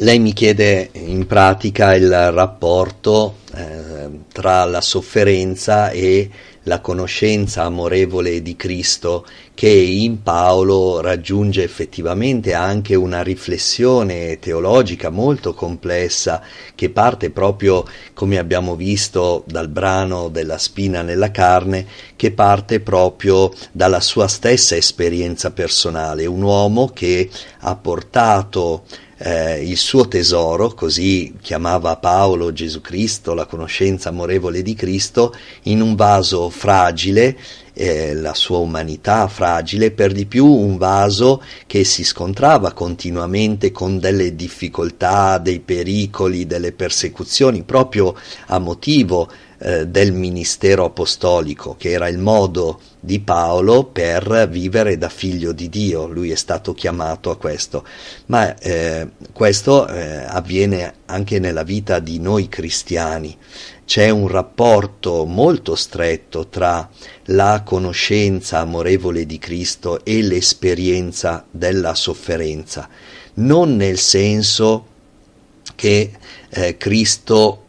Lei mi chiede in pratica il rapporto eh, tra la sofferenza e la conoscenza amorevole di Cristo che in Paolo raggiunge effettivamente anche una riflessione teologica molto complessa che parte proprio, come abbiamo visto dal brano della spina nella carne, che parte proprio dalla sua stessa esperienza personale, un uomo che ha portato eh, il suo tesoro, così chiamava Paolo Gesù Cristo, la conoscenza amorevole di Cristo, in un vaso fragile, eh, la sua umanità fragile, per di più un vaso che si scontrava continuamente con delle difficoltà, dei pericoli, delle persecuzioni, proprio a motivo eh, del ministero apostolico, che era il modo di Paolo per vivere da figlio di Dio, lui è stato chiamato a questo, ma eh, questo eh, avviene anche nella vita di noi cristiani. C'è un rapporto molto stretto tra la conoscenza amorevole di Cristo e l'esperienza della sofferenza, non nel senso che eh, Cristo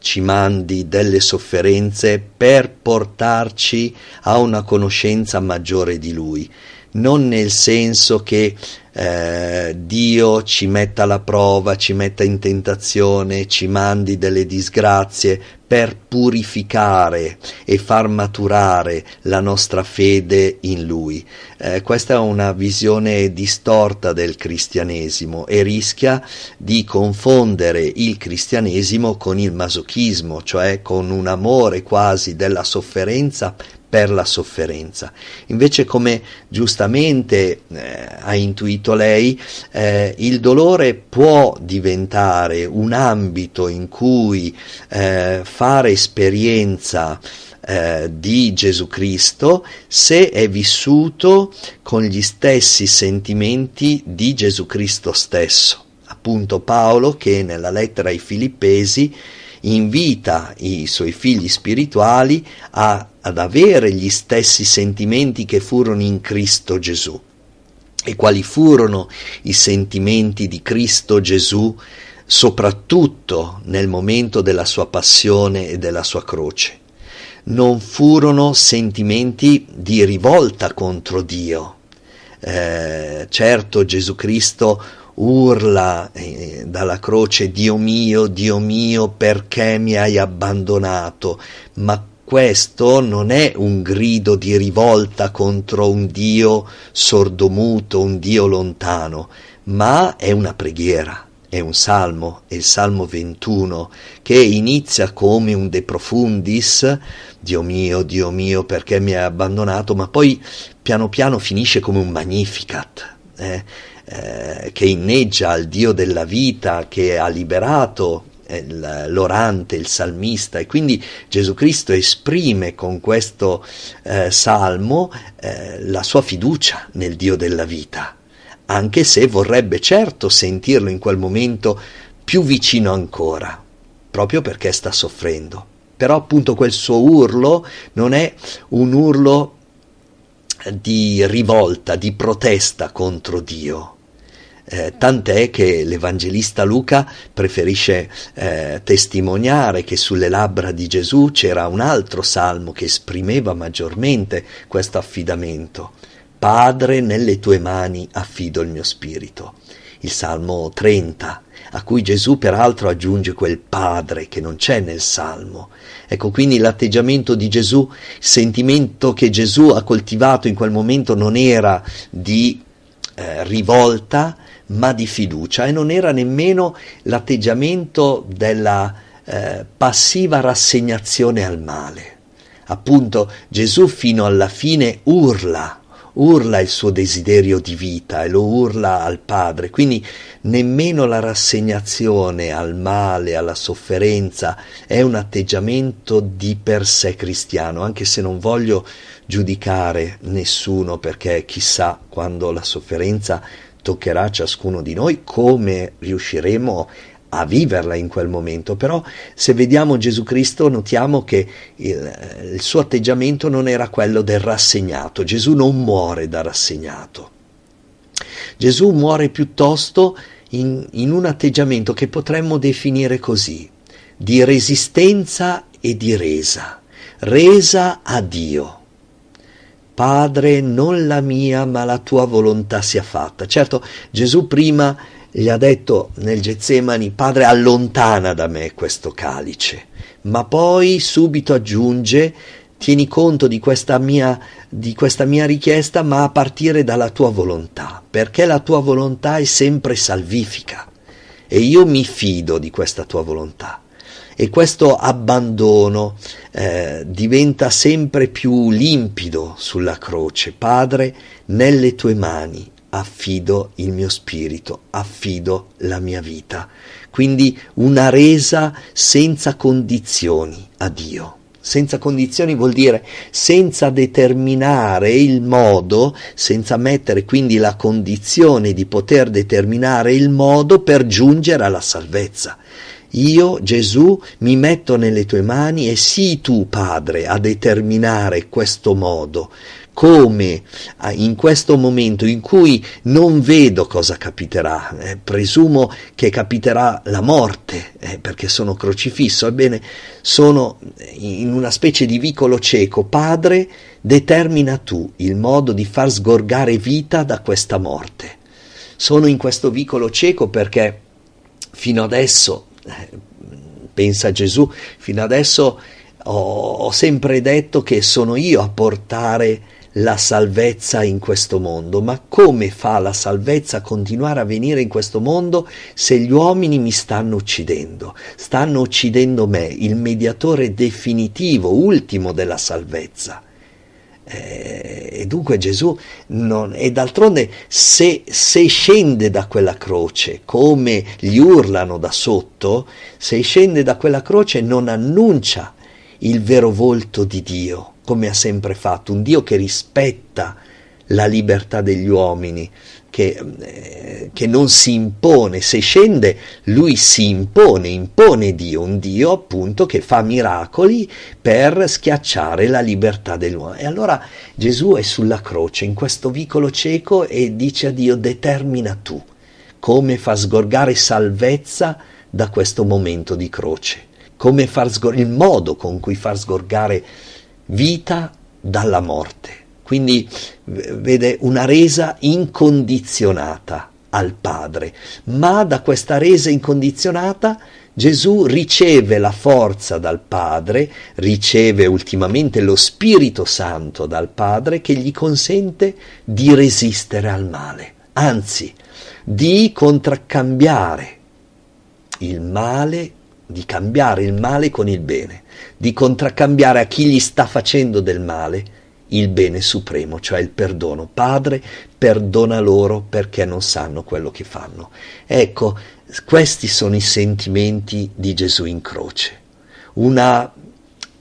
ci mandi delle sofferenze per portarci a una conoscenza maggiore di Lui, non nel senso che eh, Dio ci metta alla prova, ci metta in tentazione, ci mandi delle disgrazie per purificare e far maturare la nostra fede in Lui. Eh, questa è una visione distorta del cristianesimo e rischia di confondere il cristianesimo con il masochismo, cioè con un amore quasi della sofferenza per la sofferenza. Invece, come giustamente eh, ha intuito lei, eh, il dolore può diventare un ambito in cui eh, fare esperienza eh, di Gesù Cristo se è vissuto con gli stessi sentimenti di Gesù Cristo stesso. Appunto Paolo che nella lettera ai Filippesi invita i suoi figli spirituali a, ad avere gli stessi sentimenti che furono in Cristo Gesù. E quali furono i sentimenti di Cristo Gesù, soprattutto nel momento della sua passione e della sua croce? Non furono sentimenti di rivolta contro Dio. Eh, certo Gesù Cristo urla eh, dalla croce Dio mio, Dio mio, perché mi hai abbandonato? Ma questo non è un grido di rivolta contro un Dio sordomuto, un Dio lontano, ma è una preghiera è un salmo, è il salmo 21, che inizia come un de profundis, Dio mio, Dio mio, perché mi hai abbandonato, ma poi piano piano finisce come un magnificat, eh, eh, che inneggia al Dio della vita che ha liberato eh, l'orante, il salmista e quindi Gesù Cristo esprime con questo eh, salmo eh, la sua fiducia nel Dio della vita, anche se vorrebbe certo sentirlo in quel momento più vicino ancora, proprio perché sta soffrendo. Però appunto quel suo urlo non è un urlo di rivolta, di protesta contro Dio. Eh, tant'è che l'Evangelista Luca preferisce eh, testimoniare che sulle labbra di Gesù c'era un altro salmo che esprimeva maggiormente questo affidamento. Padre, nelle tue mani affido il mio spirito il Salmo 30, a cui Gesù peraltro aggiunge quel Padre che non c'è nel Salmo. Ecco quindi l'atteggiamento di Gesù, il sentimento che Gesù ha coltivato in quel momento non era di eh, rivolta, ma di fiducia e non era nemmeno l'atteggiamento della eh, passiva rassegnazione al male. Appunto Gesù fino alla fine urla urla il suo desiderio di vita e lo urla al Padre, quindi nemmeno la rassegnazione al male, alla sofferenza è un atteggiamento di per sé cristiano, anche se non voglio giudicare nessuno perché chissà quando la sofferenza toccherà ciascuno di noi come riusciremo a viverla in quel momento, però se vediamo Gesù Cristo notiamo che il, eh, il suo atteggiamento non era quello del rassegnato, Gesù non muore da rassegnato, Gesù muore piuttosto in, in un atteggiamento che potremmo definire così, di resistenza e di resa, resa a Dio. Padre, non la mia, ma la tua volontà sia fatta. Certo, Gesù prima gli ha detto nel Getsemani, Padre, allontana da me questo calice, ma poi subito aggiunge, tieni conto di questa, mia, di questa mia richiesta, ma a partire dalla tua volontà, perché la tua volontà è sempre salvifica e io mi fido di questa tua volontà. E questo abbandono eh, diventa sempre più limpido sulla croce. Padre, nelle tue mani affido il mio spirito, affido la mia vita. Quindi una resa senza condizioni a Dio. Senza condizioni vuol dire senza determinare il modo, senza mettere quindi la condizione di poter determinare il modo per giungere alla salvezza. Io, Gesù, mi metto nelle tue mani e sii tu, Padre, a determinare questo modo, come in questo momento in cui non vedo cosa capiterà, eh, presumo che capiterà la morte eh, perché sono crocifisso, ebbene sono eh, in una specie di vicolo cieco, Padre, determina tu il modo di far sgorgare vita da questa morte. Sono in questo vicolo cieco perché fino adesso eh, pensa Gesù, fino adesso ho, ho sempre detto che sono io a portare la salvezza in questo mondo, ma come fa la salvezza a continuare a venire in questo mondo se gli uomini mi stanno uccidendo? Stanno uccidendo me, il mediatore definitivo, ultimo della salvezza. Eh, e dunque Gesù non... E d'altronde se, se scende da quella croce, come gli urlano da sotto, se scende da quella croce non annuncia il vero volto di Dio, come ha sempre fatto, un Dio che rispetta la libertà degli uomini, che, eh, che, non si impone, se scende lui si impone, impone Dio, un Dio appunto che fa miracoli per schiacciare la libertà dell'uomo. E allora Gesù è sulla croce, in questo vicolo cieco, e dice a Dio determina tu come far sgorgare salvezza da questo momento di croce, come far sgor- il modo con cui far sgorgare vita dalla morte. Quindi vede una resa incondizionata al Padre, ma da questa resa incondizionata Gesù riceve la forza dal Padre, riceve ultimamente lo Spirito Santo dal Padre che gli consente di resistere al male, anzi di contraccambiare il male, di cambiare il male con il bene, di contraccambiare a chi gli sta facendo del male il bene supremo, cioè il perdono. Padre, perdona loro perché non sanno quello che fanno. Ecco, questi sono i sentimenti di Gesù in croce. Una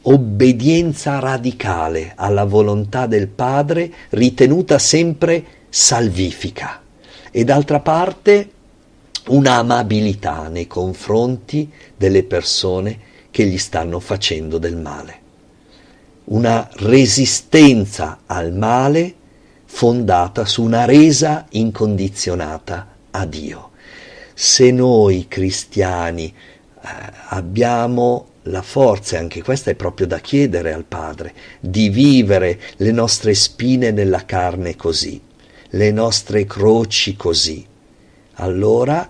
obbedienza radicale alla volontà del Padre ritenuta sempre salvifica e d'altra parte un'amabilità nei confronti delle persone che gli stanno facendo del male una resistenza al male fondata su una resa incondizionata a Dio. Se noi cristiani eh, abbiamo la forza, e anche questa è proprio da chiedere al Padre, di vivere le nostre spine nella carne così, le nostre croci così, allora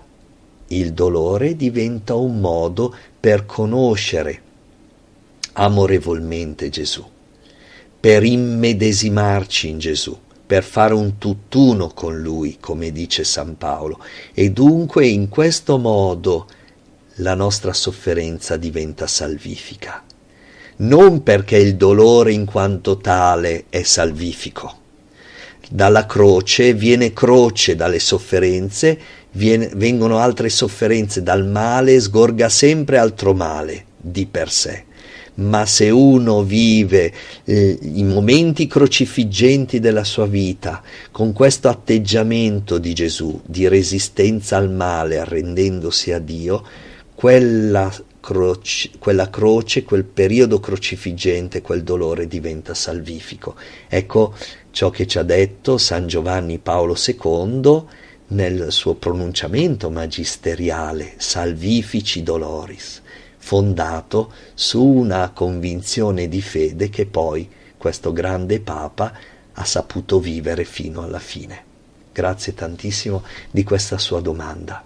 il dolore diventa un modo per conoscere amorevolmente Gesù, per immedesimarci in Gesù, per fare un tutt'uno con Lui, come dice San Paolo, e dunque in questo modo la nostra sofferenza diventa salvifica, non perché il dolore in quanto tale è salvifico. Dalla croce viene croce, dalle sofferenze viene, vengono altre sofferenze, dal male sgorga sempre altro male di per sé ma se uno vive eh, i momenti crocifiggenti della sua vita con questo atteggiamento di Gesù, di resistenza al male, arrendendosi a Dio, quella croce, quella croce, quel periodo crocifiggente, quel dolore diventa salvifico. Ecco ciò che ci ha detto San Giovanni Paolo II nel suo pronunciamento magisteriale, salvifici doloris fondato su una convinzione di fede che poi questo grande Papa ha saputo vivere fino alla fine. Grazie tantissimo di questa sua domanda.